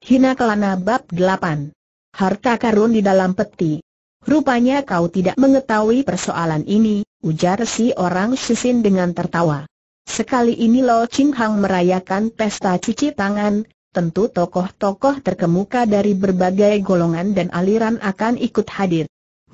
Hina Kelana Bab 8 Harta karun di dalam peti Rupanya kau tidak mengetahui persoalan ini, ujar si orang sisin dengan tertawa. Sekali ini Lo Ching Hang merayakan pesta cuci tangan, tentu tokoh-tokoh terkemuka dari berbagai golongan dan aliran akan ikut hadir.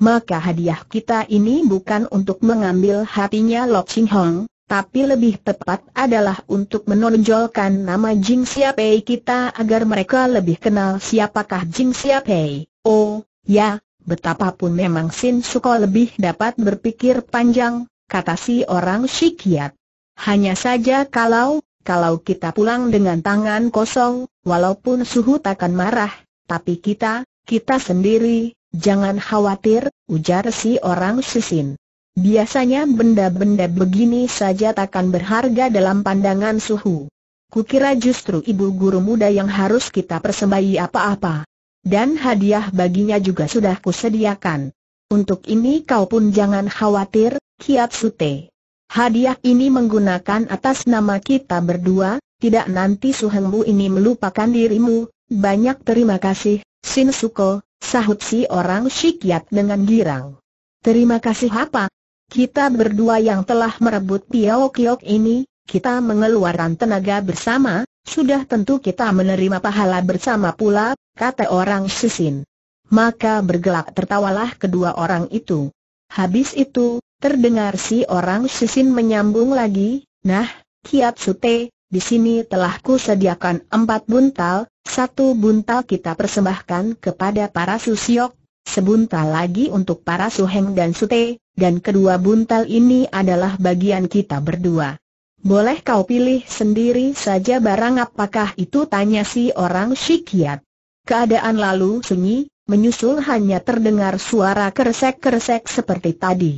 Maka hadiah kita ini bukan untuk mengambil hatinya Lo Ching Hang tapi lebih tepat adalah untuk menonjolkan nama Jing Pei kita agar mereka lebih kenal siapakah Jing Pei? Oh, ya, betapapun memang Sin Suko lebih dapat berpikir panjang, kata si orang Shikiat. Hanya saja kalau, kalau kita pulang dengan tangan kosong, walaupun suhu takkan marah, tapi kita, kita sendiri, jangan khawatir, ujar si orang Sisin. Biasanya benda-benda begini saja takkan berharga dalam pandangan suhu. Kukira justru ibu guru muda yang harus kita persembahi apa-apa. Dan hadiah baginya juga sudah kusediakan. Untuk ini kau pun jangan khawatir, Kiat Sute. Hadiah ini menggunakan atas nama kita berdua, tidak nanti suhengmu ini melupakan dirimu. Banyak terima kasih, Sin Suko, sahut si orang Shikiat dengan girang. Terima kasih apa? Kita berdua yang telah merebut Piao Kiok ini, kita mengeluarkan tenaga bersama, sudah tentu kita menerima pahala bersama pula, kata orang Sisin. Maka bergelak tertawalah kedua orang itu. Habis itu, terdengar si orang Sisin menyambung lagi, nah, Kiat Sute, di sini telah ku sediakan empat buntal, satu buntal kita persembahkan kepada para susiok, sebuntal lagi untuk para Suheng dan Sute, dan kedua buntal ini adalah bagian kita berdua. Boleh kau pilih sendiri saja barang apakah itu tanya si orang Syikiat. Keadaan lalu sunyi, menyusul hanya terdengar suara keresek kersek seperti tadi.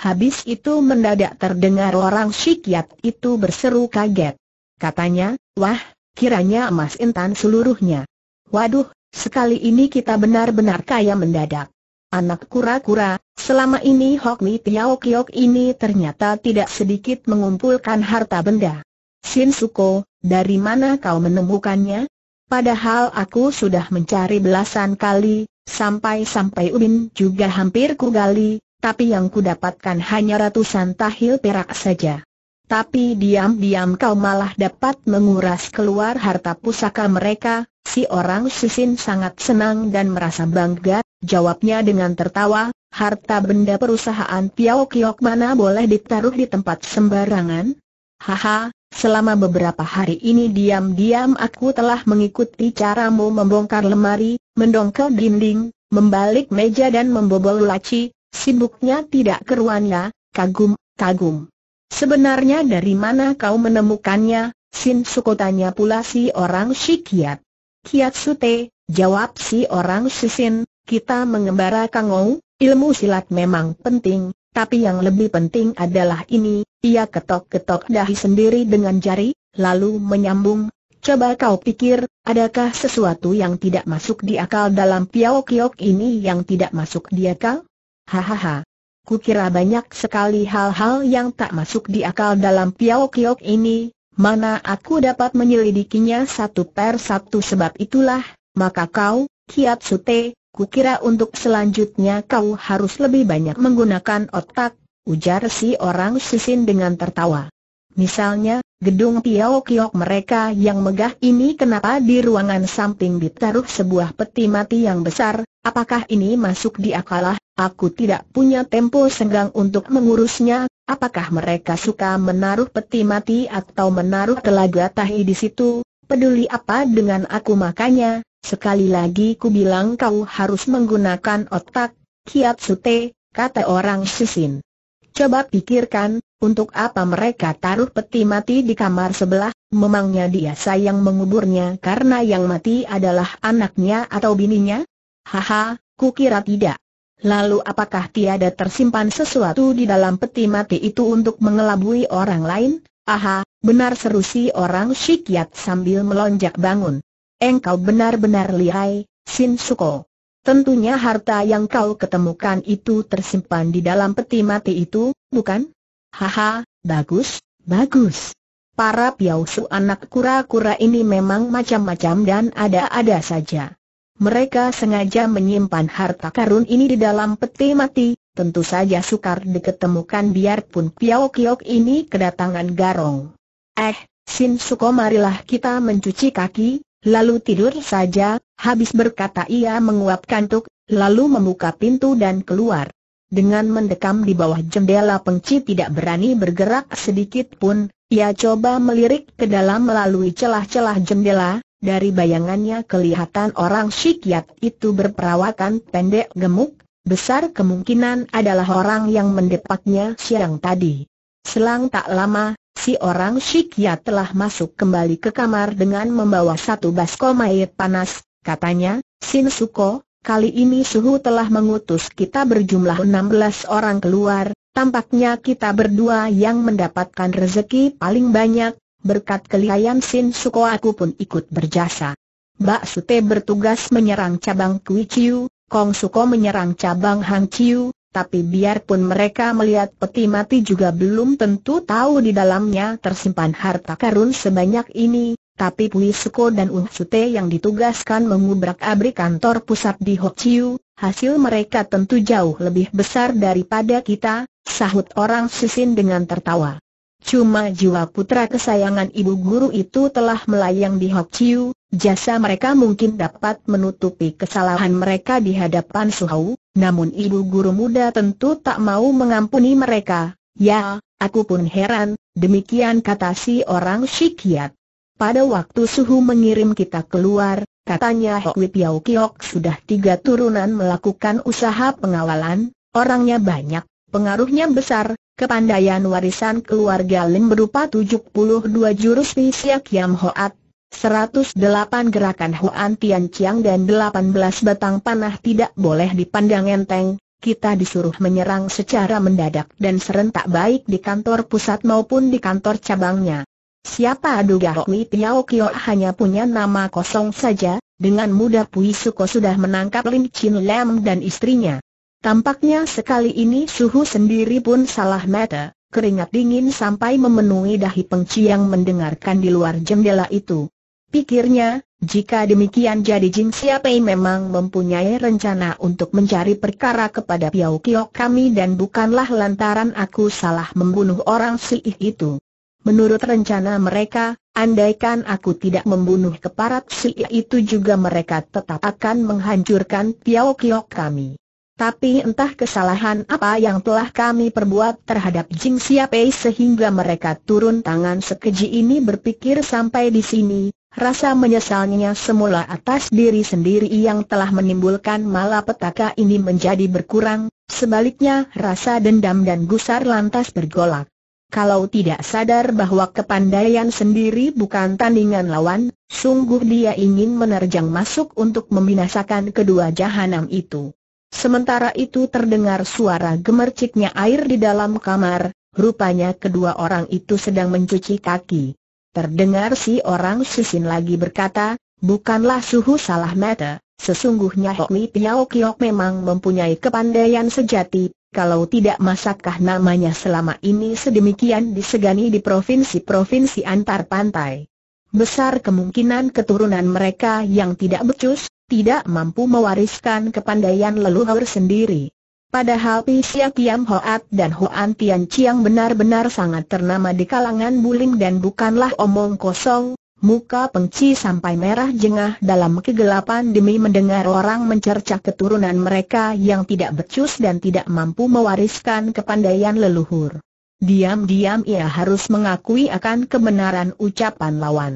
Habis itu mendadak terdengar orang Syikiat itu berseru kaget. Katanya, wah, kiranya emas intan seluruhnya. Waduh, Sekali ini kita benar-benar kaya mendadak. Anak kura-kura, selama ini Hok Mi Tiao Kiok ini ternyata tidak sedikit mengumpulkan harta benda. Sin Suko, dari mana kau menemukannya? Padahal aku sudah mencari belasan kali, sampai-sampai Ubin juga hampir kugali, tapi yang kudapatkan hanya ratusan tahil perak saja. Tapi diam-diam kau malah dapat menguras keluar harta pusaka mereka, Si orang susin sangat senang dan merasa bangga, jawabnya dengan tertawa, harta benda perusahaan Piao Kiok mana boleh ditaruh di tempat sembarangan? Haha, selama beberapa hari ini diam-diam aku telah mengikuti caramu membongkar lemari, mendongkel dinding, membalik meja dan membobol laci, sibuknya tidak keruan ya, kagum, kagum. Sebenarnya dari mana kau menemukannya? Sin Sukotanya pula si orang Shikiat. Kiat Sute, jawab si orang Sisin, kita mengembara Kangou, ilmu silat memang penting, tapi yang lebih penting adalah ini, ia ketok-ketok dahi sendiri dengan jari, lalu menyambung, coba kau pikir, adakah sesuatu yang tidak masuk di akal dalam Piao Kiok ini yang tidak masuk di akal? Hahaha. Kukira banyak sekali hal-hal yang tak masuk di akal dalam Piao Kiok ini, Mana aku dapat menyelidikinya satu per satu sebab itulah, maka kau, Kiat Sute, kukira untuk selanjutnya kau harus lebih banyak menggunakan otak, ujar si orang sisin dengan tertawa. Misalnya, gedung Piao Kiok mereka yang megah ini kenapa di ruangan samping ditaruh sebuah peti mati yang besar, apakah ini masuk di akalah Aku tidak punya tempo senggang untuk mengurusnya, apakah mereka suka menaruh peti mati atau menaruh telaga tahi di situ, peduli apa dengan aku makanya, sekali lagi ku bilang kau harus menggunakan otak, kiat sute, kata orang sisin. Coba pikirkan, untuk apa mereka taruh peti mati di kamar sebelah, memangnya dia sayang menguburnya karena yang mati adalah anaknya atau bininya? Haha, kukira tidak. Lalu apakah tiada tersimpan sesuatu di dalam peti mati itu untuk mengelabui orang lain? Aha, benar seru si orang shikyat sambil melonjak bangun. Engkau benar-benar lihai, Sin Suko. Tentunya harta yang kau ketemukan itu tersimpan di dalam peti mati itu, bukan? Haha, bagus, bagus. Para piausu anak kura-kura ini memang macam-macam dan ada-ada saja. Mereka sengaja menyimpan harta karun ini di dalam peti mati, tentu saja sukar diketemukan biarpun Piao Kiok ini kedatangan garong. Eh, Sin Suko marilah kita mencuci kaki, lalu tidur saja, habis berkata ia menguap kantuk, lalu membuka pintu dan keluar. Dengan mendekam di bawah jendela pengci tidak berani bergerak sedikit pun, ia coba melirik ke dalam melalui celah-celah jendela, dari bayangannya kelihatan orang shikyat itu berperawakan pendek gemuk, besar kemungkinan adalah orang yang mendepaknya siang tadi. Selang tak lama, si orang shikyat telah masuk kembali ke kamar dengan membawa satu baskom air panas, katanya, Sin Suko, kali ini suhu telah mengutus kita berjumlah 16 orang keluar, tampaknya kita berdua yang mendapatkan rezeki paling banyak, Berkat kelihayan Sin Suko aku pun ikut berjasa. Bak Sute bertugas menyerang cabang Kui Chiu, Kong Suko menyerang cabang Hang Chiu, tapi biarpun mereka melihat peti mati juga belum tentu tahu di dalamnya tersimpan harta karun sebanyak ini, tapi Pui Suko dan Ung Sute yang ditugaskan mengubrak-abrik kantor pusat di hokchiu, Chiu, hasil mereka tentu jauh lebih besar daripada kita, sahut orang Sisin dengan tertawa. Cuma jiwa putra kesayangan ibu guru itu telah melayang di Hok Chiu, jasa mereka mungkin dapat menutupi kesalahan mereka di hadapan Suhau, namun ibu guru muda tentu tak mau mengampuni mereka. Ya, aku pun heran, demikian kata si orang Shikiat. Pada waktu Suhu mengirim kita keluar, katanya Hok Yau Kiok sudah tiga turunan melakukan usaha pengawalan, orangnya banyak, Pengaruhnya besar, kepandaian warisan keluarga Lin berupa 72 jurus di Siak Yam Hoat, 108 gerakan Hoan Tian Chiang dan 18 batang panah tidak boleh dipandang enteng, kita disuruh menyerang secara mendadak dan serentak baik di kantor pusat maupun di kantor cabangnya. Siapa duga Hui Tiao Kio hanya punya nama kosong saja, dengan mudah Pui Suko sudah menangkap Lin Chin Lam dan istrinya. Tampaknya sekali ini suhu sendiri pun salah mata, keringat dingin sampai memenuhi dahi yang mendengarkan di luar jendela itu. Pikirnya, jika demikian jadi Jin Siapai memang mempunyai rencana untuk mencari perkara kepada Piao Kiok kami dan bukanlah lantaran aku salah membunuh orang si itu. Menurut rencana mereka, andaikan aku tidak membunuh keparat si itu juga mereka tetap akan menghancurkan Piao Kiok kami. Tapi entah kesalahan apa yang telah kami perbuat terhadap Jing Siapei sehingga mereka turun tangan sekeji ini berpikir sampai di sini, rasa menyesalnya semula atas diri sendiri yang telah menimbulkan malapetaka ini menjadi berkurang, sebaliknya rasa dendam dan gusar lantas bergolak. Kalau tidak sadar bahwa kepandaian sendiri bukan tandingan lawan, sungguh dia ingin menerjang masuk untuk membinasakan kedua jahanam itu. Sementara itu terdengar suara gemerciknya air di dalam kamar, rupanya kedua orang itu sedang mencuci kaki. Terdengar si orang sisin lagi berkata, bukanlah suhu salah mata, sesungguhnya Hokmi Piao Kiok memang mempunyai kepandaian sejati, kalau tidak masakkah namanya selama ini sedemikian disegani di provinsi-provinsi antar pantai. Besar kemungkinan keturunan mereka yang tidak becus, tidak mampu mewariskan kepandaian leluhur sendiri. Padahal Pisia Kiam Hoat dan Hoan Tian Chiang benar-benar sangat ternama di kalangan buling dan bukanlah omong kosong, muka pengci sampai merah jengah dalam kegelapan demi mendengar orang mencerca keturunan mereka yang tidak becus dan tidak mampu mewariskan kepandaian leluhur. Diam-diam ia harus mengakui akan kebenaran ucapan lawan.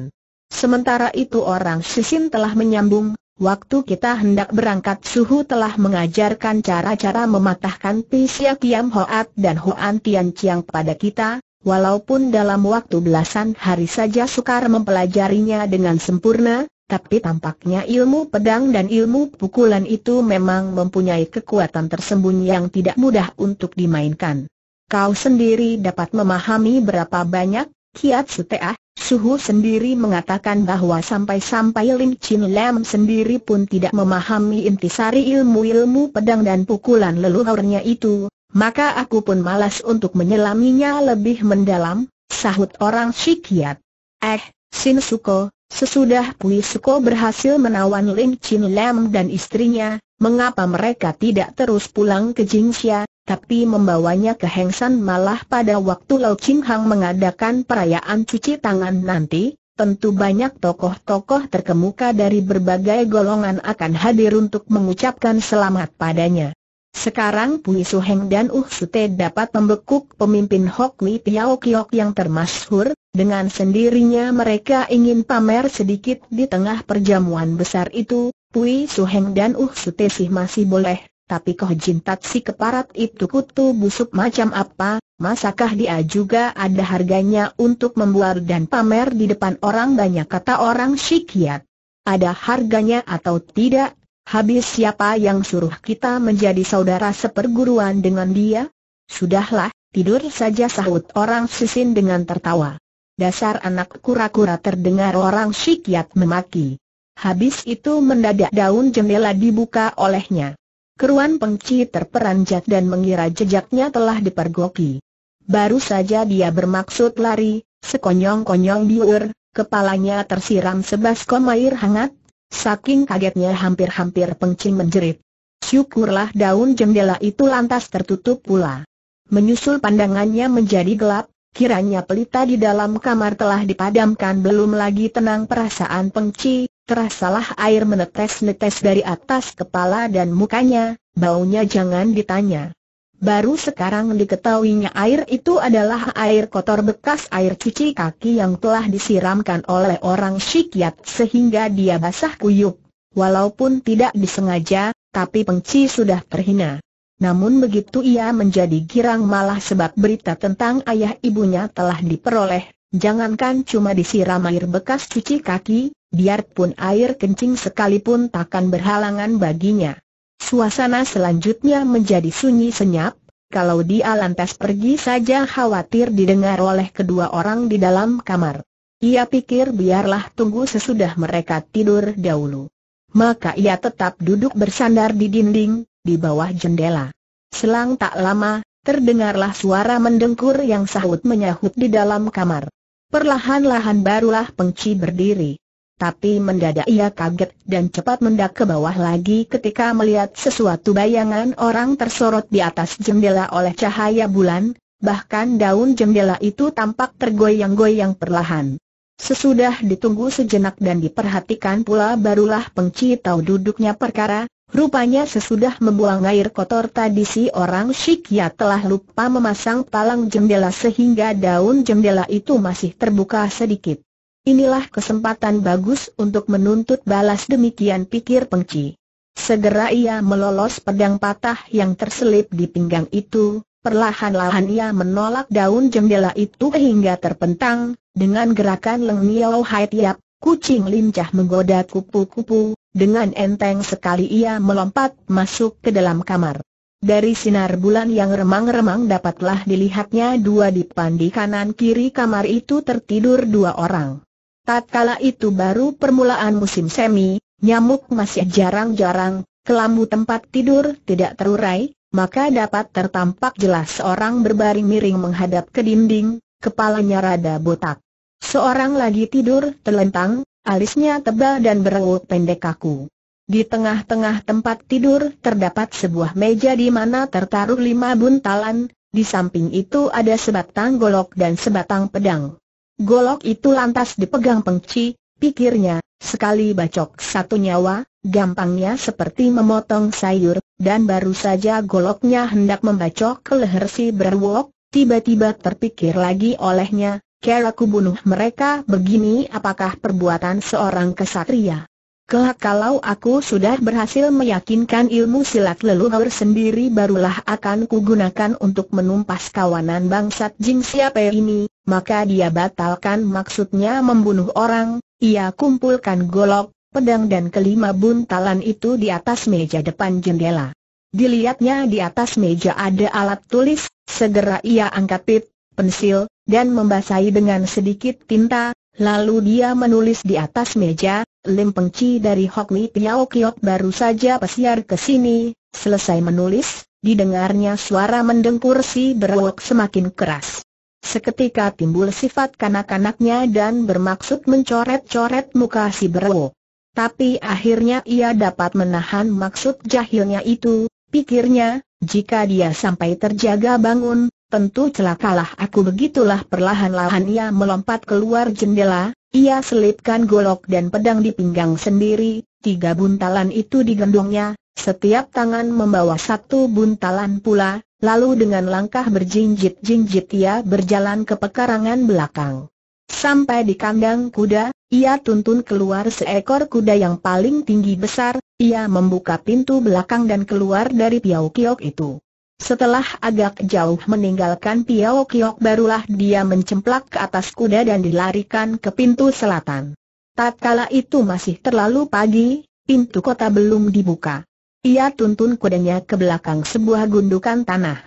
Sementara itu orang Sisin telah menyambung, Waktu kita hendak berangkat Suhu telah mengajarkan cara-cara mematahkan Pisya Kiam Hoat dan Hoan Tian Chiang pada kita, walaupun dalam waktu belasan hari saja sukar mempelajarinya dengan sempurna, tapi tampaknya ilmu pedang dan ilmu pukulan itu memang mempunyai kekuatan tersembunyi yang tidak mudah untuk dimainkan. Kau sendiri dapat memahami berapa banyak kiat suteah Suhu sendiri mengatakan bahwa sampai-sampai Lim Chin Lam sendiri pun tidak memahami intisari ilmu-ilmu pedang dan pukulan leluhurnya itu, maka aku pun malas untuk menyelaminya lebih mendalam, sahut orang Shikiat. Eh, Sin Suko, sesudah Pui Suko berhasil menawan Lim Chin Lam dan istrinya, mengapa mereka tidak terus pulang ke Jingxia, tapi membawanya ke Hengsan malah pada waktu Lau Ching Hang mengadakan perayaan cuci tangan nanti, tentu banyak tokoh-tokoh terkemuka dari berbagai golongan akan hadir untuk mengucapkan selamat padanya. Sekarang Pui Su Heng dan Uh Sute dapat membekuk pemimpin Hok Mi Piao Kiok yang termasyhur, dengan sendirinya mereka ingin pamer sedikit di tengah perjamuan besar itu, Pui Su Heng dan Uh Sute sih masih boleh tapi Koh Jin si keparat itu kutu busuk macam apa, masakah dia juga ada harganya untuk membuar dan pamer di depan orang banyak kata orang syikiat. Ada harganya atau tidak, habis siapa yang suruh kita menjadi saudara seperguruan dengan dia? Sudahlah, tidur saja sahut orang sisin dengan tertawa. Dasar anak kura-kura terdengar orang syikiat memaki. Habis itu mendadak daun jendela dibuka olehnya. Keruan pengci terperanjat dan mengira jejaknya telah dipergoki. Baru saja dia bermaksud lari, sekonyong-konyong diur, kepalanya tersiram sebaskom air hangat, saking kagetnya hampir-hampir pengci menjerit. Syukurlah daun jendela itu lantas tertutup pula. Menyusul pandangannya menjadi gelap, kiranya pelita di dalam kamar telah dipadamkan belum lagi tenang perasaan pengci, terasalah air menetes-netes dari atas kepala dan mukanya, baunya jangan ditanya. Baru sekarang diketahuinya air itu adalah air kotor bekas air cuci kaki yang telah disiramkan oleh orang syikyat sehingga dia basah kuyup. Walaupun tidak disengaja, tapi pengci sudah terhina. Namun begitu ia menjadi girang malah sebab berita tentang ayah ibunya telah diperoleh, jangankan cuma disiram air bekas cuci kaki, biarpun air kencing sekalipun takkan berhalangan baginya. Suasana selanjutnya menjadi sunyi senyap, kalau dia lantas pergi saja khawatir didengar oleh kedua orang di dalam kamar. Ia pikir biarlah tunggu sesudah mereka tidur dahulu. Maka ia tetap duduk bersandar di dinding, di bawah jendela. Selang tak lama, terdengarlah suara mendengkur yang sahut menyahut di dalam kamar. Perlahan-lahan barulah pengci berdiri tapi mendadak ia kaget dan cepat mendak ke bawah lagi ketika melihat sesuatu bayangan orang tersorot di atas jendela oleh cahaya bulan, bahkan daun jendela itu tampak tergoyang-goyang perlahan. Sesudah ditunggu sejenak dan diperhatikan pula barulah pengci tahu duduknya perkara, Rupanya sesudah membuang air kotor tadi si orang Shikya telah lupa memasang palang jendela sehingga daun jendela itu masih terbuka sedikit. Inilah kesempatan bagus untuk menuntut balas demikian pikir pengci. Segera ia melolos pedang patah yang terselip di pinggang itu, perlahan-lahan ia menolak daun jendela itu hingga terpentang, dengan gerakan Leng Hai Tiap, kucing lincah menggoda kupu-kupu, dengan enteng sekali ia melompat masuk ke dalam kamar. Dari sinar bulan yang remang-remang dapatlah dilihatnya dua di kanan kiri kamar itu tertidur dua orang. Tatkala itu baru permulaan musim semi, nyamuk masih jarang-jarang, kelambu tempat tidur tidak terurai, maka dapat tertampak jelas orang berbaring miring menghadap ke dinding, kepalanya rada botak. Seorang lagi tidur terlentang, alisnya tebal dan berenguk pendek kaku. Di tengah-tengah tempat tidur terdapat sebuah meja di mana tertaruh lima buntalan, di samping itu ada sebatang golok dan sebatang pedang. Golok itu lantas dipegang pengci, pikirnya, sekali bacok satu nyawa, gampangnya seperti memotong sayur, dan baru saja goloknya hendak membacok ke leher si berwok, tiba-tiba terpikir lagi olehnya, kera ku bunuh mereka begini apakah perbuatan seorang kesatria. Kelak kalau aku sudah berhasil meyakinkan ilmu silat leluhur sendiri barulah akan kugunakan untuk menumpas kawanan bangsat Jing siapa ini, maka dia batalkan maksudnya membunuh orang, ia kumpulkan golok, pedang dan kelima buntalan itu di atas meja depan jendela. Dilihatnya di atas meja ada alat tulis, segera ia angkat pit, pensil, dan membasahi dengan sedikit tinta, Lalu dia menulis di atas meja, Lim Pengci dari Hok Mi Piao Kiok baru saja pesiar ke sini, selesai menulis, didengarnya suara mendengkur si berwok semakin keras. Seketika timbul sifat kanak-kanaknya dan bermaksud mencoret-coret muka si berwok. Tapi akhirnya ia dapat menahan maksud jahilnya itu, pikirnya, jika dia sampai terjaga bangun, Tentu celakalah aku begitulah perlahan-lahan ia melompat keluar jendela, ia selipkan golok dan pedang di pinggang sendiri, tiga buntalan itu digendongnya, setiap tangan membawa satu buntalan pula, lalu dengan langkah berjinjit-jinjit ia berjalan ke pekarangan belakang. Sampai di kandang kuda, ia tuntun keluar seekor kuda yang paling tinggi besar, ia membuka pintu belakang dan keluar dari piau kiok itu. Setelah agak jauh meninggalkan Piao Kiok barulah dia mencemplak ke atas kuda dan dilarikan ke pintu selatan. Tak kala itu masih terlalu pagi, pintu kota belum dibuka. Ia tuntun kudanya ke belakang sebuah gundukan tanah.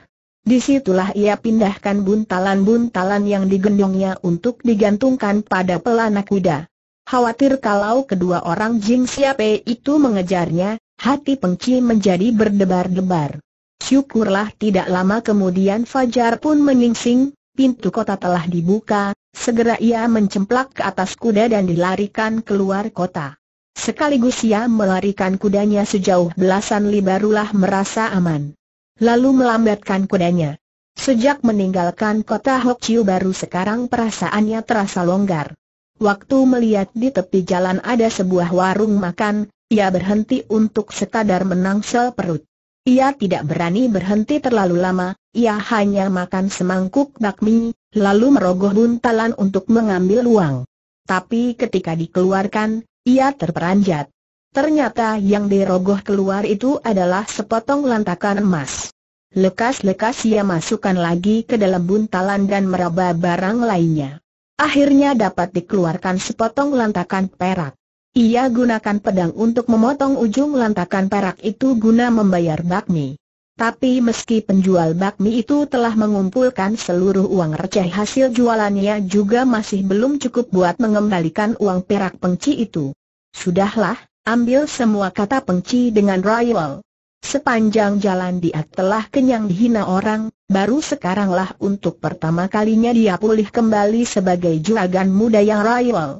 Disitulah ia pindahkan buntalan-buntalan yang digendongnya untuk digantungkan pada pelana kuda. Khawatir kalau kedua orang Jing Siape itu mengejarnya, hati pengci menjadi berdebar-debar. Syukurlah tidak lama kemudian Fajar pun menyingsing, pintu kota telah dibuka, segera ia mencemplak ke atas kuda dan dilarikan keluar kota. Sekaligus ia melarikan kudanya sejauh belasan li barulah merasa aman. Lalu melambatkan kudanya. Sejak meninggalkan kota Hok baru sekarang perasaannya terasa longgar. Waktu melihat di tepi jalan ada sebuah warung makan, ia berhenti untuk sekadar menangsel perut. Ia tidak berani berhenti terlalu lama, ia hanya makan semangkuk bakmi, lalu merogoh buntalan untuk mengambil uang. Tapi ketika dikeluarkan, ia terperanjat. Ternyata yang dirogoh keluar itu adalah sepotong lantakan emas. Lekas-lekas ia masukkan lagi ke dalam buntalan dan meraba barang lainnya. Akhirnya dapat dikeluarkan sepotong lantakan perak. Ia gunakan pedang untuk memotong ujung lantakan perak itu guna membayar bakmi. Tapi meski penjual bakmi itu telah mengumpulkan seluruh uang receh hasil jualannya juga masih belum cukup buat mengembalikan uang perak pengci itu. Sudahlah, ambil semua kata pengci dengan royal. Sepanjang jalan dia telah kenyang dihina orang, baru sekaranglah untuk pertama kalinya dia pulih kembali sebagai juragan muda yang royal.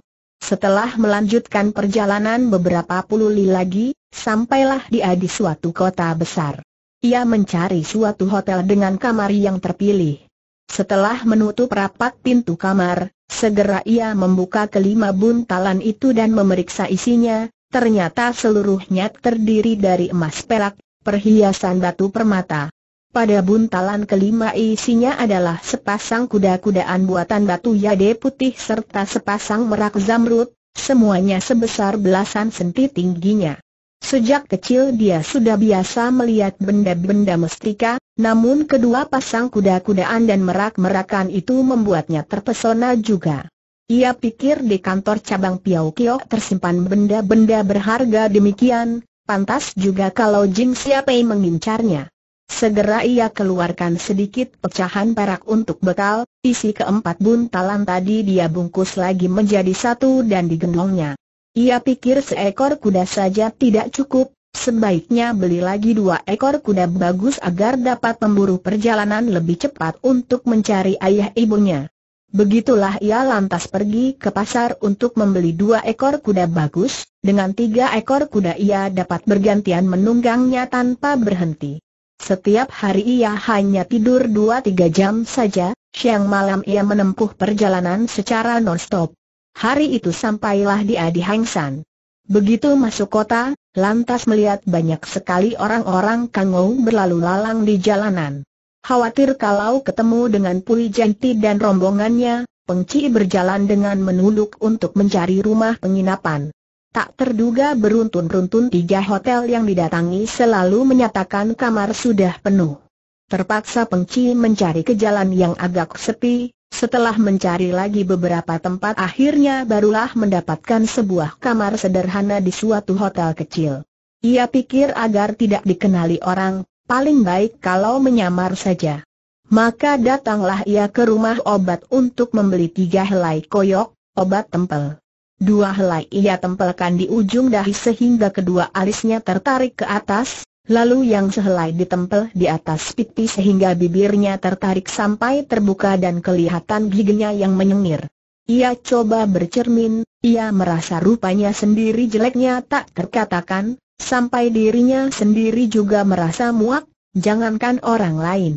Setelah melanjutkan perjalanan beberapa puluh li lagi, sampailah dia di suatu kota besar. Ia mencari suatu hotel dengan kamar yang terpilih. Setelah menutup rapat pintu kamar, segera ia membuka kelima buntalan itu dan memeriksa isinya, ternyata seluruhnya terdiri dari emas perak, perhiasan batu permata, pada buntalan kelima isinya adalah sepasang kuda-kudaan buatan batu yade putih serta sepasang merak zamrud, semuanya sebesar belasan senti tingginya. Sejak kecil dia sudah biasa melihat benda-benda mestika, namun kedua pasang kuda-kudaan dan merak-merakan itu membuatnya terpesona juga. Ia pikir di kantor cabang Piau Kio tersimpan benda-benda berharga demikian, pantas juga kalau Jin Siapai mengincarnya. Segera ia keluarkan sedikit pecahan perak untuk bekal, isi keempat buntalan tadi dia bungkus lagi menjadi satu dan digendongnya. Ia pikir seekor kuda saja tidak cukup, sebaiknya beli lagi dua ekor kuda bagus agar dapat memburu perjalanan lebih cepat untuk mencari ayah ibunya. Begitulah ia lantas pergi ke pasar untuk membeli dua ekor kuda bagus, dengan tiga ekor kuda ia dapat bergantian menunggangnya tanpa berhenti. Setiap hari ia hanya tidur 2-3 jam saja, siang malam ia menempuh perjalanan secara non-stop. Hari itu sampailah dia di Hangsan. Begitu masuk kota, lantas melihat banyak sekali orang-orang kangou berlalu lalang di jalanan. Khawatir kalau ketemu dengan Pui Janti dan rombongannya, Pengci berjalan dengan menunduk untuk mencari rumah penginapan. Tak terduga beruntun-beruntun tiga hotel yang didatangi selalu menyatakan kamar sudah penuh. Terpaksa Pengci mencari ke jalan yang agak sepi, setelah mencari lagi beberapa tempat akhirnya barulah mendapatkan sebuah kamar sederhana di suatu hotel kecil. Ia pikir agar tidak dikenali orang, paling baik kalau menyamar saja. Maka datanglah ia ke rumah obat untuk membeli tiga helai koyok, obat tempel. Dua helai ia tempelkan di ujung dahi sehingga kedua alisnya tertarik ke atas, lalu yang sehelai ditempel di atas pipi sehingga bibirnya tertarik sampai terbuka dan kelihatan giginya yang menyengir. Ia coba bercermin, ia merasa rupanya sendiri jeleknya tak terkatakan, sampai dirinya sendiri juga merasa muak, jangankan orang lain.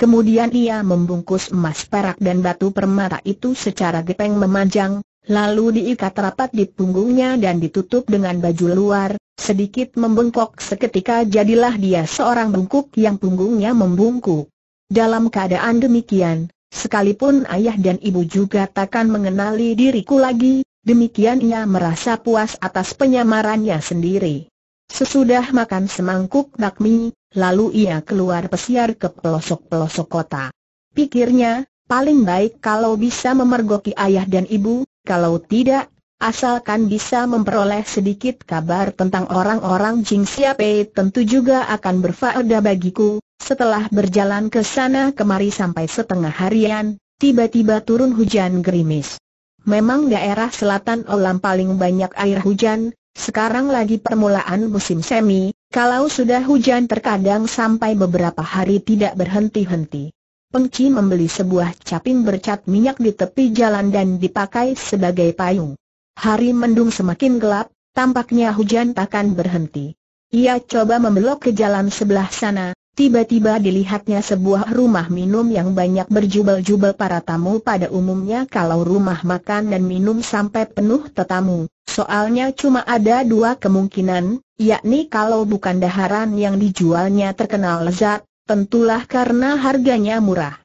Kemudian ia membungkus emas perak dan batu permata itu secara gepeng memanjang, Lalu diikat rapat di punggungnya dan ditutup dengan baju luar, sedikit membengkok seketika jadilah dia seorang bungkuk yang punggungnya membungkuk. Dalam keadaan demikian, sekalipun ayah dan ibu juga takkan mengenali diriku lagi, demikian ia merasa puas atas penyamarannya sendiri. Sesudah makan semangkuk bakmi, lalu ia keluar pesiar ke pelosok-pelosok kota. Pikirnya, paling baik kalau bisa memergoki ayah dan ibu, kalau tidak, asalkan bisa memperoleh sedikit kabar tentang orang-orang Jing Siapa, tentu juga akan berfaedah bagiku. Setelah berjalan ke sana kemari sampai setengah harian, tiba-tiba turun hujan gerimis. Memang daerah selatan Olam paling banyak air hujan, sekarang lagi permulaan musim semi, kalau sudah hujan terkadang sampai beberapa hari tidak berhenti-henti. Pengci membeli sebuah caping bercat minyak di tepi jalan dan dipakai sebagai payung. Hari mendung semakin gelap, tampaknya hujan takkan berhenti. Ia coba membelok ke jalan sebelah sana, tiba-tiba dilihatnya sebuah rumah minum yang banyak berjubel-jubel para tamu pada umumnya kalau rumah makan dan minum sampai penuh tetamu. Soalnya cuma ada dua kemungkinan, yakni kalau bukan daharan yang dijualnya terkenal lezat, tentulah karena harganya murah.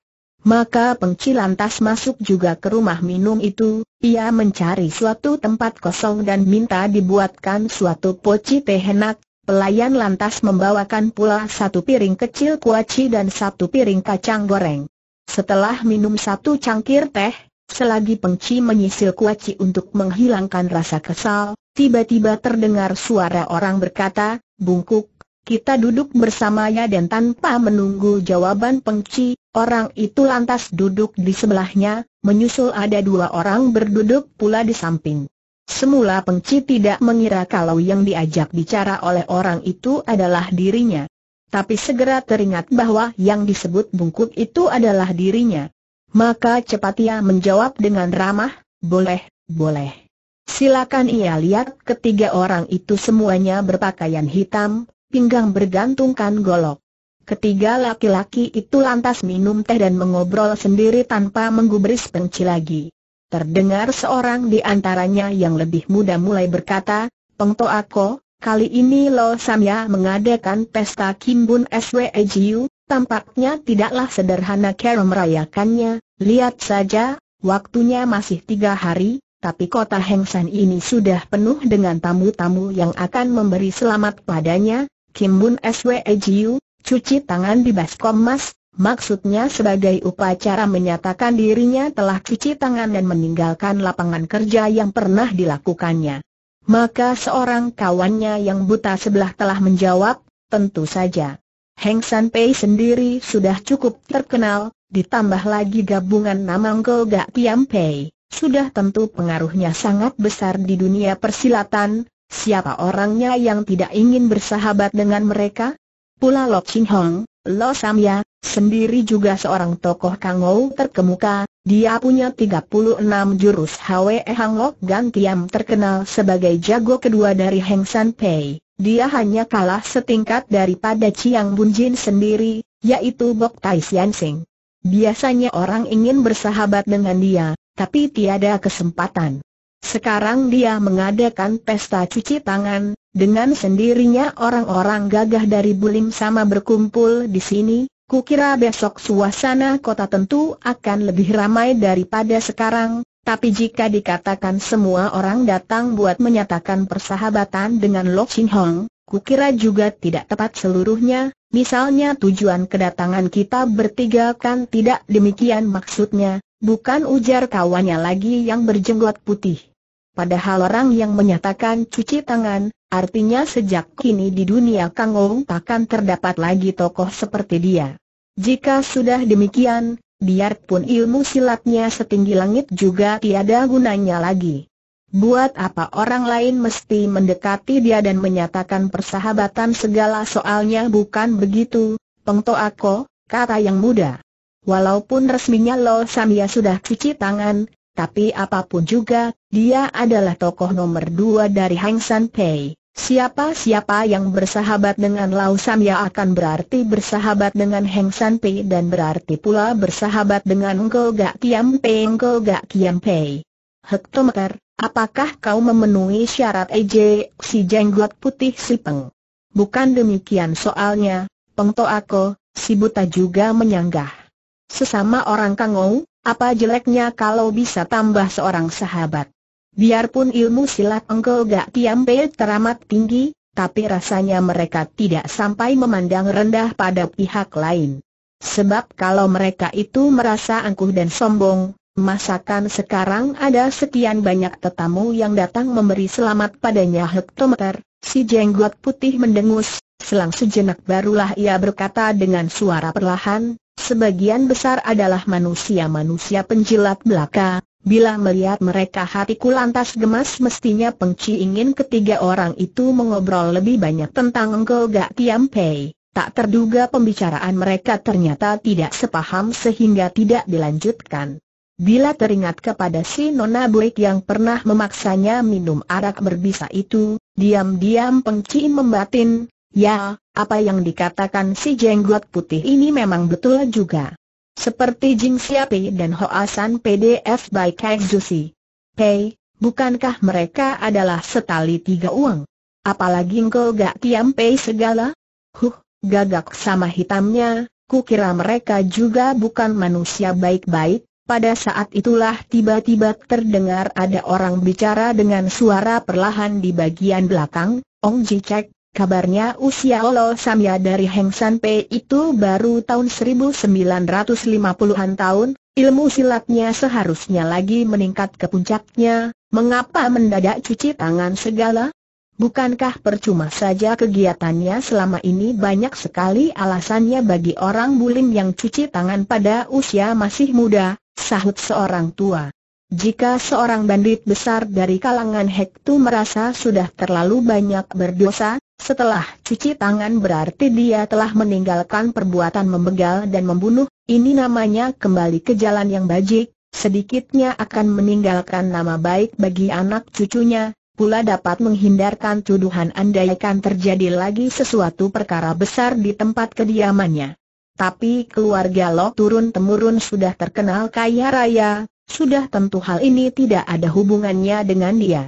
Maka pengci lantas masuk juga ke rumah minum itu, ia mencari suatu tempat kosong dan minta dibuatkan suatu poci teh enak, pelayan lantas membawakan pula satu piring kecil kuaci dan satu piring kacang goreng. Setelah minum satu cangkir teh, selagi pengci menyisil kuaci untuk menghilangkan rasa kesal, tiba-tiba terdengar suara orang berkata, Bungkuk, kita duduk bersamanya dan tanpa menunggu jawaban pengci, orang itu lantas duduk di sebelahnya, menyusul ada dua orang berduduk pula di samping. Semula pengci tidak mengira kalau yang diajak bicara oleh orang itu adalah dirinya. Tapi segera teringat bahwa yang disebut bungkuk itu adalah dirinya. Maka cepat ia menjawab dengan ramah, boleh, boleh. Silakan ia lihat ketiga orang itu semuanya berpakaian hitam, pinggang bergantungkan golok. Ketiga laki-laki itu lantas minum teh dan mengobrol sendiri tanpa menggubris penci lagi. Terdengar seorang di antaranya yang lebih muda mulai berkata, Pengto aku, kali ini Lo Samya mengadakan pesta Kimbun SWEGU, tampaknya tidaklah sederhana cara merayakannya, lihat saja, waktunya masih tiga hari, tapi kota Hengsan ini sudah penuh dengan tamu-tamu yang akan memberi selamat padanya, Kim Bun SWEJU, cuci tangan di Baskom Mas, maksudnya sebagai upacara menyatakan dirinya telah cuci tangan dan meninggalkan lapangan kerja yang pernah dilakukannya. Maka seorang kawannya yang buta sebelah telah menjawab, tentu saja. Heng San Pei sendiri sudah cukup terkenal, ditambah lagi gabungan nama Ngo Gak Tiam Pei. Sudah tentu pengaruhnya sangat besar di dunia persilatan, Siapa orangnya yang tidak ingin bersahabat dengan mereka? Pula Lo Ching Hong, Lo Sam Ya, sendiri juga seorang tokoh kangou terkemuka, dia punya 36 jurus Hwe Hang Lok Gan Tiam terkenal sebagai jago kedua dari Heng San Pei, dia hanya kalah setingkat daripada Chiang Bun Jin sendiri, yaitu Bok Tai Sian Sing. Biasanya orang ingin bersahabat dengan dia, tapi tiada kesempatan. Sekarang dia mengadakan pesta cuci tangan, dengan sendirinya orang-orang gagah dari Bulim sama berkumpul di sini, kukira besok suasana kota tentu akan lebih ramai daripada sekarang, tapi jika dikatakan semua orang datang buat menyatakan persahabatan dengan Lok Ching Hong, kukira juga tidak tepat seluruhnya, misalnya tujuan kedatangan kita bertiga kan tidak demikian maksudnya, bukan ujar kawannya lagi yang berjenggot putih. Padahal orang yang menyatakan cuci tangan, artinya sejak kini di dunia Kangong takkan terdapat lagi tokoh seperti dia. Jika sudah demikian, biarpun ilmu silatnya setinggi langit juga tiada gunanya lagi. Buat apa orang lain mesti mendekati dia dan menyatakan persahabatan segala soalnya bukan begitu, Pengto aku, kata yang muda. Walaupun resminya Lo Samia sudah cuci tangan, tapi apapun juga, dia adalah tokoh nomor dua dari Hang San Pei. Siapa-siapa yang bersahabat dengan Lau Sam ya akan berarti bersahabat dengan Hang San Pei dan berarti pula bersahabat dengan Ngko Gak Kiam Pei Gak Kiam Pei. Hektometer, apakah kau memenuhi syarat EJ si jenggot putih si Peng? Bukan demikian soalnya, Peng aku, si buta juga menyanggah. Sesama orang kangou, apa jeleknya kalau bisa tambah seorang sahabat? Biarpun ilmu silat engkau gak kiampe teramat tinggi, tapi rasanya mereka tidak sampai memandang rendah pada pihak lain. Sebab kalau mereka itu merasa angkuh dan sombong, masakan sekarang ada sekian banyak tetamu yang datang memberi selamat padanya hektometer, Si jenggot putih mendengus, selang sejenak barulah ia berkata dengan suara perlahan, sebagian besar adalah manusia-manusia penjilat belaka, bila melihat mereka hatiku lantas gemas mestinya pengci ingin ketiga orang itu mengobrol lebih banyak tentang engkau gak tiam pei. Tak terduga pembicaraan mereka ternyata tidak sepaham sehingga tidak dilanjutkan. Bila teringat kepada si Nona Buik yang pernah memaksanya minum arak berbisa itu, diam-diam pengci membatin, ya, apa yang dikatakan si jenggot putih ini memang betul juga. Seperti Jing Siapi dan Hoasan PDF by Kek Zusi. Pei, bukankah mereka adalah setali tiga uang? Apalagi engkau gak tiam Pei segala? Huh, gagak sama hitamnya, kukira mereka juga bukan manusia baik-baik, pada saat itulah tiba-tiba terdengar ada orang bicara dengan suara perlahan di bagian belakang, Ong Ji Cek, kabarnya usia Olo Samya dari Heng San Pei itu baru tahun 1950-an tahun, ilmu silatnya seharusnya lagi meningkat ke puncaknya, mengapa mendadak cuci tangan segala? Bukankah percuma saja kegiatannya selama ini banyak sekali alasannya bagi orang bulim yang cuci tangan pada usia masih muda, sahut seorang tua. Jika seorang bandit besar dari kalangan Hektu merasa sudah terlalu banyak berdosa, setelah cuci tangan berarti dia telah meninggalkan perbuatan membegal dan membunuh, ini namanya kembali ke jalan yang bajik, sedikitnya akan meninggalkan nama baik bagi anak cucunya, pula dapat menghindarkan tuduhan andaikan terjadi lagi sesuatu perkara besar di tempat kediamannya tapi keluarga Lok turun-temurun sudah terkenal kaya raya, sudah tentu hal ini tidak ada hubungannya dengan dia.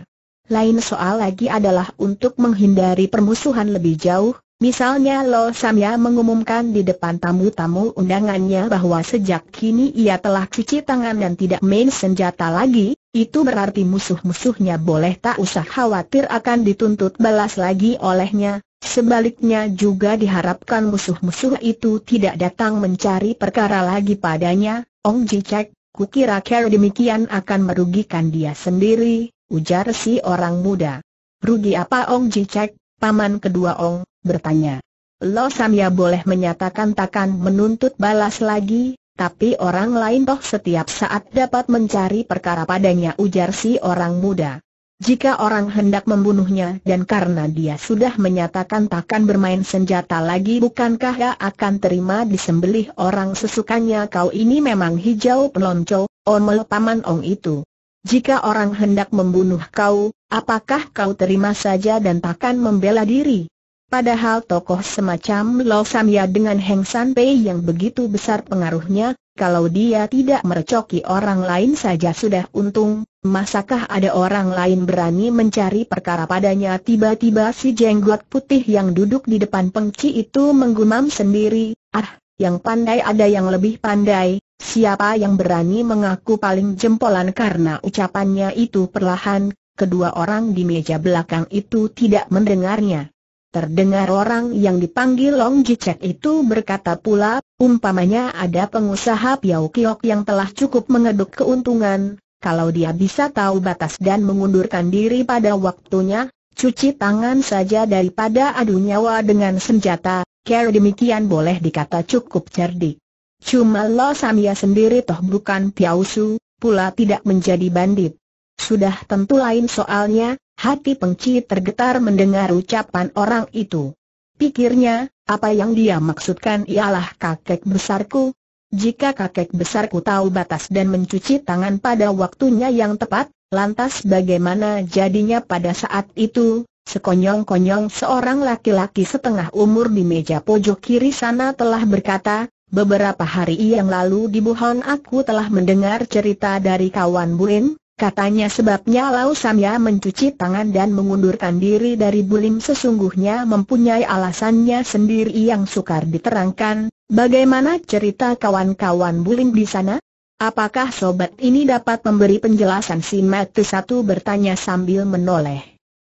Lain soal lagi adalah untuk menghindari permusuhan lebih jauh, misalnya Lo Samya mengumumkan di depan tamu-tamu undangannya bahwa sejak kini ia telah cuci tangan dan tidak main senjata lagi, itu berarti musuh-musuhnya boleh tak usah khawatir akan dituntut balas lagi olehnya, Sebaliknya juga diharapkan musuh-musuh itu tidak datang mencari perkara lagi padanya, Ong Ji Cek, kukira kira demikian akan merugikan dia sendiri, ujar si orang muda. Rugi apa Ong Ji Cek, paman kedua Ong, bertanya. Lo Samya boleh menyatakan takkan menuntut balas lagi, tapi orang lain toh setiap saat dapat mencari perkara padanya ujar si orang muda. Jika orang hendak membunuhnya dan karena dia sudah menyatakan takkan bermain senjata lagi bukankah ia akan terima disembelih orang sesukanya kau ini memang hijau pelonco, omel paman ong itu. Jika orang hendak membunuh kau, apakah kau terima saja dan takkan membela diri? Padahal tokoh semacam Lo Samya dengan Heng San Pei yang begitu besar pengaruhnya, kalau dia tidak merecoki orang lain saja sudah untung, masakah ada orang lain berani mencari perkara padanya tiba-tiba si jenggot putih yang duduk di depan pengci itu menggumam sendiri, ah, yang pandai ada yang lebih pandai, siapa yang berani mengaku paling jempolan karena ucapannya itu perlahan, kedua orang di meja belakang itu tidak mendengarnya. Terdengar orang yang dipanggil Long Jicek itu berkata pula, umpamanya ada pengusaha Piau Kiok yang telah cukup mengeduk keuntungan, kalau dia bisa tahu batas dan mengundurkan diri pada waktunya, cuci tangan saja daripada adu nyawa dengan senjata, Kira demikian boleh dikata cukup cerdik. Cuma Lo Samia sendiri toh bukan Piau Su, pula tidak menjadi bandit. Sudah tentu lain soalnya, Hati pengci tergetar mendengar ucapan orang itu. Pikirnya, apa yang dia maksudkan ialah kakek besarku. Jika kakek besarku tahu batas dan mencuci tangan pada waktunya yang tepat, lantas bagaimana jadinya pada saat itu, sekonyong-konyong seorang laki-laki setengah umur di meja pojok kiri sana telah berkata, beberapa hari yang lalu di Buhon aku telah mendengar cerita dari kawan Buin, Katanya sebabnya Lau Samya mencuci tangan dan mengundurkan diri dari Bulim sesungguhnya mempunyai alasannya sendiri yang sukar diterangkan. Bagaimana cerita kawan-kawan Bulim di sana? Apakah sobat ini dapat memberi penjelasan si Matu satu bertanya sambil menoleh.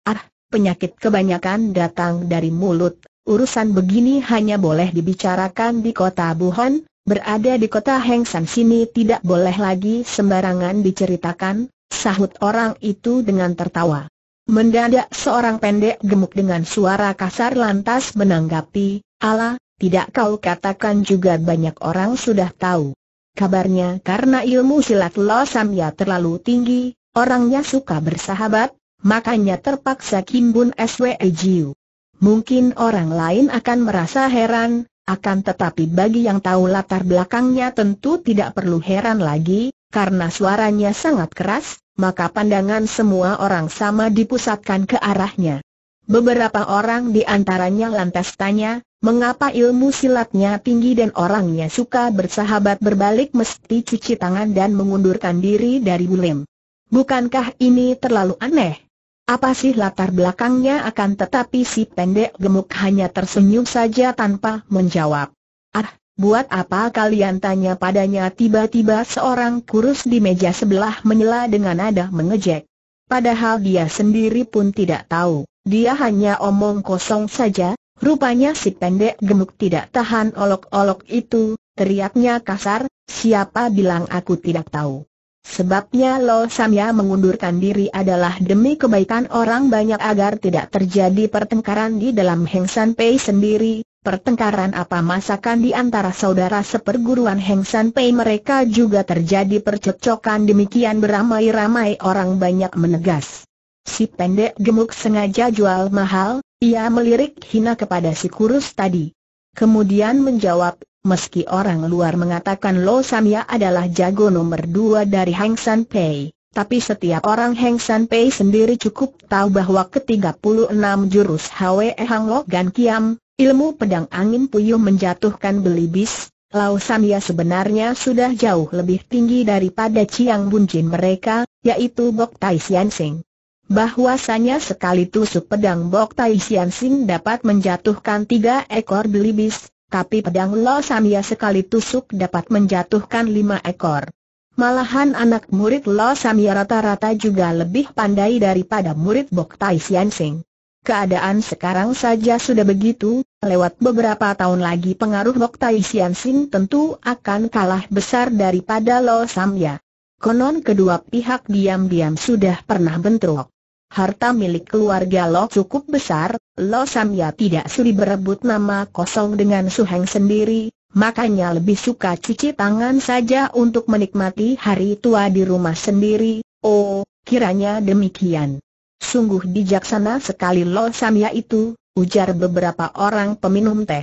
Ah, penyakit kebanyakan datang dari mulut. Urusan begini hanya boleh dibicarakan di kota Buhon, berada di kota Hengsan sini tidak boleh lagi sembarangan diceritakan, Sahut orang itu dengan tertawa. Mendadak seorang pendek gemuk dengan suara kasar lantas menanggapi, Ala, tidak kau katakan juga banyak orang sudah tahu. Kabarnya karena ilmu silat Lo Samya terlalu tinggi, orangnya suka bersahabat, makanya terpaksa Kimbun SWE Mungkin orang lain akan merasa heran, akan tetapi bagi yang tahu latar belakangnya tentu tidak perlu heran lagi, karena suaranya sangat keras, maka pandangan semua orang sama dipusatkan ke arahnya. Beberapa orang di antaranya lantas tanya, mengapa ilmu silatnya tinggi dan orangnya suka bersahabat berbalik mesti cuci tangan dan mengundurkan diri dari bulim. Bukankah ini terlalu aneh? Apa sih latar belakangnya akan tetapi si pendek gemuk hanya tersenyum saja tanpa menjawab. Ah, Buat apa kalian tanya padanya tiba-tiba seorang kurus di meja sebelah menyela dengan nada mengejek. Padahal dia sendiri pun tidak tahu, dia hanya omong kosong saja, rupanya si pendek gemuk tidak tahan olok-olok itu, teriaknya kasar, siapa bilang aku tidak tahu. Sebabnya Lo Samya mengundurkan diri adalah demi kebaikan orang banyak agar tidak terjadi pertengkaran di dalam Heng Pei sendiri, pertengkaran apa masakan di antara saudara seperguruan Heng San Pei mereka juga terjadi percocokan demikian beramai-ramai orang banyak menegas. Si pendek gemuk sengaja jual mahal, ia melirik hina kepada si kurus tadi. Kemudian menjawab, meski orang luar mengatakan Lo Samia adalah jago nomor dua dari Heng San Pei. Tapi setiap orang Heng San Pei sendiri cukup tahu bahwa ke-36 jurus Hwe Hang Lo Gan Kiam, Ilmu pedang angin puyuh menjatuhkan belibis, Lau Samia sebenarnya sudah jauh lebih tinggi daripada Chiang Bunjin mereka, yaitu Bok Tai Sian Sing. Bahwasanya sekali tusuk pedang Bok Tai Sian Sing dapat menjatuhkan tiga ekor belibis, tapi pedang Lau Samia sekali tusuk dapat menjatuhkan lima ekor. Malahan anak murid Lo Samia rata-rata juga lebih pandai daripada murid Bok Tai Sian Sing. Keadaan sekarang saja sudah begitu, lewat beberapa tahun lagi pengaruh Lok Tai Sian Sing tentu akan kalah besar daripada Lo Sam Ya. Konon kedua pihak diam-diam sudah pernah bentrok. Harta milik keluarga Lo cukup besar, Lo Sam Ya tidak suri berebut nama kosong dengan Su Heng sendiri, makanya lebih suka cuci tangan saja untuk menikmati hari tua di rumah sendiri, oh, kiranya demikian. Sungguh bijaksana sekali Lo Samia itu, ujar beberapa orang peminum teh.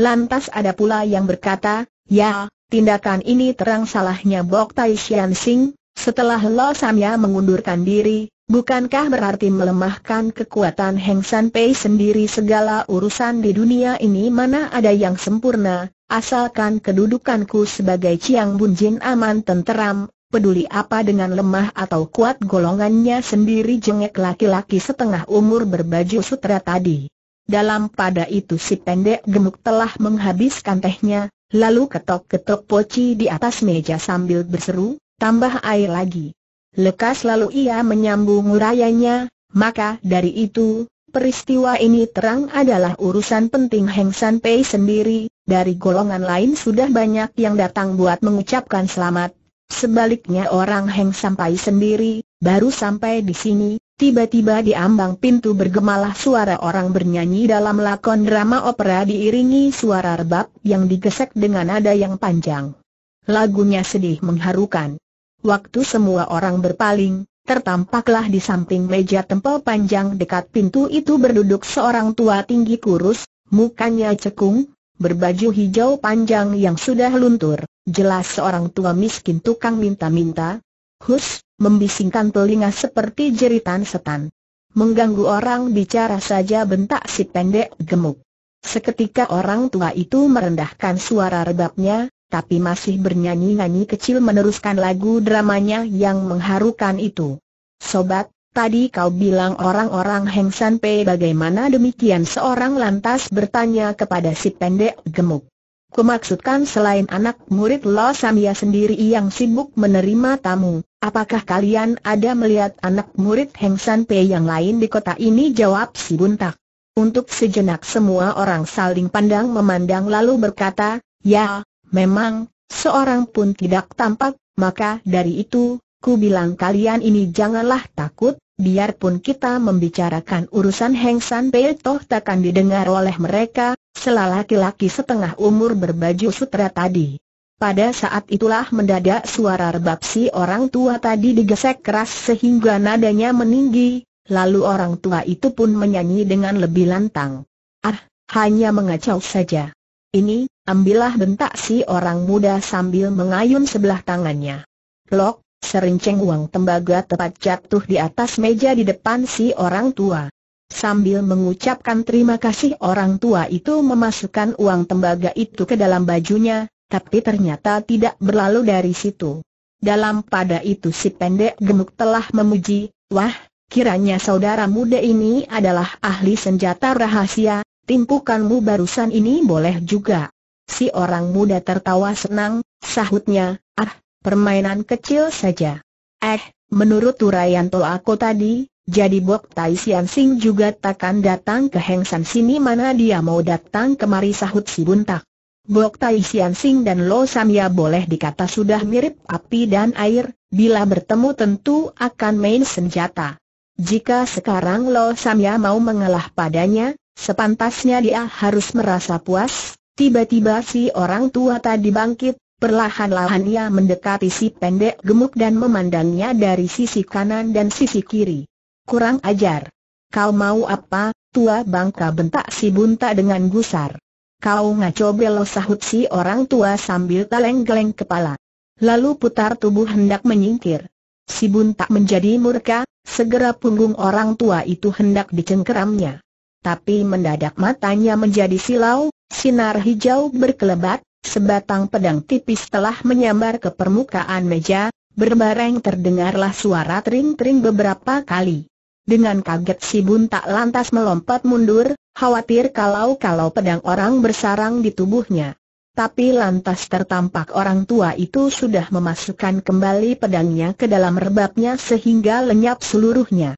Lantas ada pula yang berkata, ya, tindakan ini terang salahnya Bok Tai Sian Sing, setelah Lo Samia mengundurkan diri, bukankah berarti melemahkan kekuatan Heng San Pei sendiri segala urusan di dunia ini mana ada yang sempurna, asalkan kedudukanku sebagai Chiang Jin aman tenteram, peduli apa dengan lemah atau kuat golongannya sendiri jengek laki-laki setengah umur berbaju sutra tadi. Dalam pada itu si pendek gemuk telah menghabiskan tehnya, lalu ketok-ketok poci di atas meja sambil berseru, tambah air lagi. Lekas lalu ia menyambung urayanya, maka dari itu, peristiwa ini terang adalah urusan penting Heng San Pei sendiri, dari golongan lain sudah banyak yang datang buat mengucapkan selamat, Sebaliknya orang Heng sampai sendiri, baru sampai di sini, tiba-tiba di ambang pintu bergemalah suara orang bernyanyi dalam lakon drama opera diiringi suara rebab yang digesek dengan nada yang panjang. Lagunya sedih mengharukan. Waktu semua orang berpaling, tertampaklah di samping meja tempel panjang dekat pintu itu berduduk seorang tua tinggi kurus, mukanya cekung, berbaju hijau panjang yang sudah luntur, jelas seorang tua miskin tukang minta-minta. Hus, membisingkan telinga seperti jeritan setan. Mengganggu orang bicara saja bentak si pendek gemuk. Seketika orang tua itu merendahkan suara rebabnya, tapi masih bernyanyi-nyanyi kecil meneruskan lagu dramanya yang mengharukan itu. Sobat, Tadi kau bilang orang-orang Heng San Pei bagaimana demikian seorang lantas bertanya kepada si pendek gemuk. Kumaksudkan selain anak murid Lo Samia sendiri yang sibuk menerima tamu, apakah kalian ada melihat anak murid Heng San Pei yang lain di kota ini? Jawab si buntak. Untuk sejenak semua orang saling pandang memandang lalu berkata, ya, memang, seorang pun tidak tampak, maka dari itu, ku bilang kalian ini janganlah takut, biarpun kita membicarakan urusan Heng San Pei toh takkan didengar oleh mereka, selalaki laki setengah umur berbaju sutra tadi. Pada saat itulah mendadak suara rebab si orang tua tadi digesek keras sehingga nadanya meninggi, lalu orang tua itu pun menyanyi dengan lebih lantang. Ah, hanya mengacau saja. Ini, ambillah bentak si orang muda sambil mengayun sebelah tangannya. Lok, Serinceng uang tembaga tepat jatuh di atas meja di depan si orang tua. Sambil mengucapkan terima kasih orang tua itu memasukkan uang tembaga itu ke dalam bajunya, tapi ternyata tidak berlalu dari situ. Dalam pada itu si pendek gemuk telah memuji, wah, kiranya saudara muda ini adalah ahli senjata rahasia, timpukanmu barusan ini boleh juga. Si orang muda tertawa senang, sahutnya, ah, Permainan kecil saja. Eh, menurut Tol aku tadi, jadi Bok Tai Sian Sing juga takkan datang ke Heng San sini mana dia mau datang kemari sahut si buntak. Bok Tai Sian Sing dan Lo Samia ya boleh dikata sudah mirip api dan air, bila bertemu tentu akan main senjata. Jika sekarang Lo Samia ya mau mengalah padanya, sepantasnya dia harus merasa puas, tiba-tiba si orang tua tadi bangkit, Perlahan-lahan ia mendekati si pendek gemuk dan memandangnya dari sisi kanan dan sisi kiri. Kurang ajar. Kau mau apa, tua bangka bentak si bunta dengan gusar. Kau ngaco belo sahut si orang tua sambil geleng-geleng kepala. Lalu putar tubuh hendak menyingkir. Si bunta menjadi murka, segera punggung orang tua itu hendak dicengkeramnya. Tapi mendadak matanya menjadi silau, sinar hijau berkelebat, Sebatang pedang tipis telah menyambar ke permukaan meja, berbareng terdengarlah suara tering-tering beberapa kali. Dengan kaget si Bun tak lantas melompat mundur, khawatir kalau-kalau pedang orang bersarang di tubuhnya. Tapi lantas tertampak orang tua itu sudah memasukkan kembali pedangnya ke dalam rebabnya sehingga lenyap seluruhnya.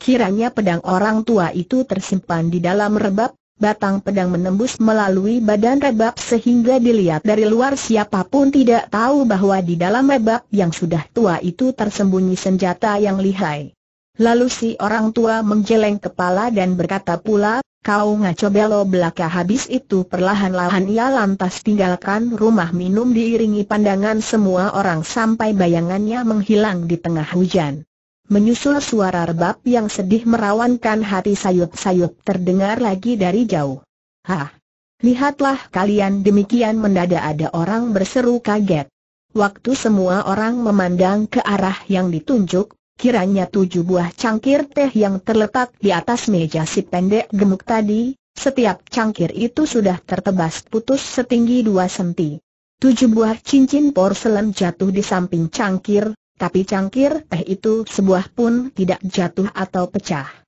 Kiranya pedang orang tua itu tersimpan di dalam rebab, batang pedang menembus melalui badan rebab sehingga dilihat dari luar siapapun tidak tahu bahwa di dalam rebab yang sudah tua itu tersembunyi senjata yang lihai. Lalu si orang tua menjeleng kepala dan berkata pula, kau ngaco belo belaka habis itu perlahan-lahan ia lantas tinggalkan rumah minum diiringi pandangan semua orang sampai bayangannya menghilang di tengah hujan. Menyusul suara rebab yang sedih merawankan hati sayup-sayup terdengar lagi dari jauh. Hah! Lihatlah kalian demikian mendadak ada orang berseru kaget. Waktu semua orang memandang ke arah yang ditunjuk, kiranya tujuh buah cangkir teh yang terletak di atas meja si pendek gemuk tadi, setiap cangkir itu sudah tertebas putus setinggi dua senti. Tujuh buah cincin porselen jatuh di samping cangkir, tapi cangkir teh itu sebuah pun tidak jatuh atau pecah.